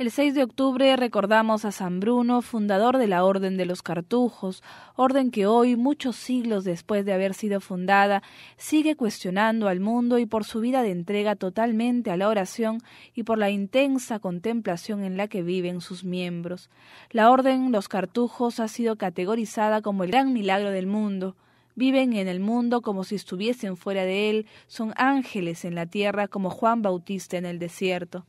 El 6 de octubre recordamos a San Bruno, fundador de la Orden de los Cartujos, orden que hoy, muchos siglos después de haber sido fundada, sigue cuestionando al mundo y por su vida de entrega totalmente a la oración y por la intensa contemplación en la que viven sus miembros. La Orden Los Cartujos ha sido categorizada como el gran milagro del mundo viven en el mundo como si estuviesen fuera de él, son ángeles en la tierra como Juan Bautista en el desierto.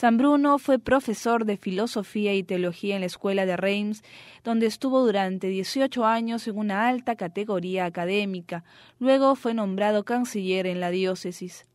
San Bruno fue profesor de filosofía y teología en la escuela de Reims, donde estuvo durante 18 años en una alta categoría académica. Luego fue nombrado canciller en la diócesis.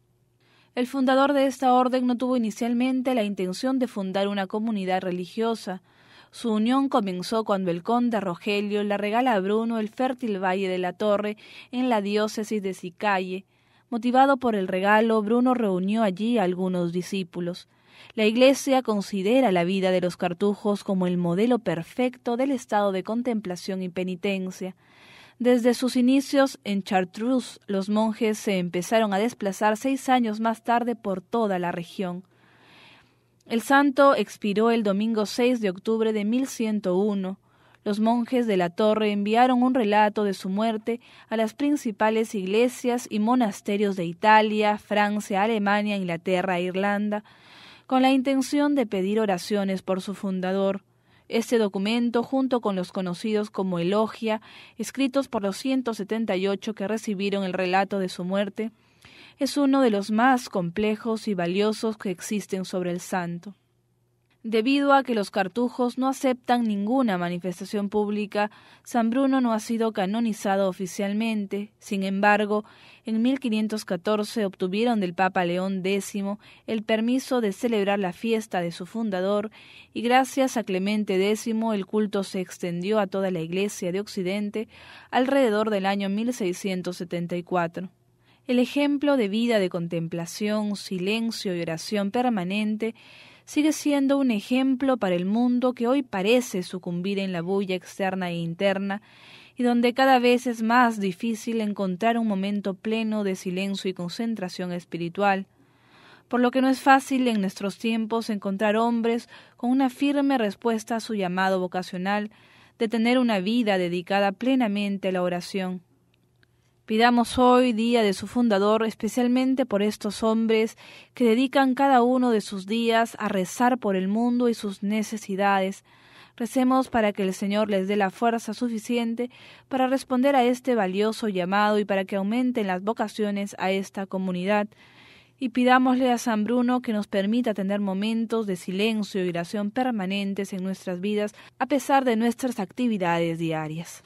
El fundador de esta orden no tuvo inicialmente la intención de fundar una comunidad religiosa. Su unión comenzó cuando el conde Rogelio le regala a Bruno el fértil valle de la Torre en la diócesis de Sicalle. Motivado por el regalo, Bruno reunió allí a algunos discípulos. La Iglesia considera la vida de los cartujos como el modelo perfecto del estado de contemplación y penitencia. Desde sus inicios en Chartreuse, los monjes se empezaron a desplazar seis años más tarde por toda la región. El santo expiró el domingo 6 de octubre de 1101. Los monjes de la torre enviaron un relato de su muerte a las principales iglesias y monasterios de Italia, Francia, Alemania, Inglaterra e Irlanda con la intención de pedir oraciones por su fundador. Este documento, junto con los conocidos como Elogia, escritos por los 178 que recibieron el relato de su muerte, es uno de los más complejos y valiosos que existen sobre el santo. Debido a que los cartujos no aceptan ninguna manifestación pública, San Bruno no ha sido canonizado oficialmente. Sin embargo, en 1514 obtuvieron del Papa León X el permiso de celebrar la fiesta de su fundador y gracias a Clemente X el culto se extendió a toda la Iglesia de Occidente alrededor del año 1674. El ejemplo de vida de contemplación, silencio y oración permanente sigue siendo un ejemplo para el mundo que hoy parece sucumbir en la bulla externa e interna y donde cada vez es más difícil encontrar un momento pleno de silencio y concentración espiritual, por lo que no es fácil en nuestros tiempos encontrar hombres con una firme respuesta a su llamado vocacional de tener una vida dedicada plenamente a la oración. Pidamos hoy, día de su fundador, especialmente por estos hombres que dedican cada uno de sus días a rezar por el mundo y sus necesidades. Recemos para que el Señor les dé la fuerza suficiente para responder a este valioso llamado y para que aumenten las vocaciones a esta comunidad. Y pidámosle a San Bruno que nos permita tener momentos de silencio y oración permanentes en nuestras vidas a pesar de nuestras actividades diarias.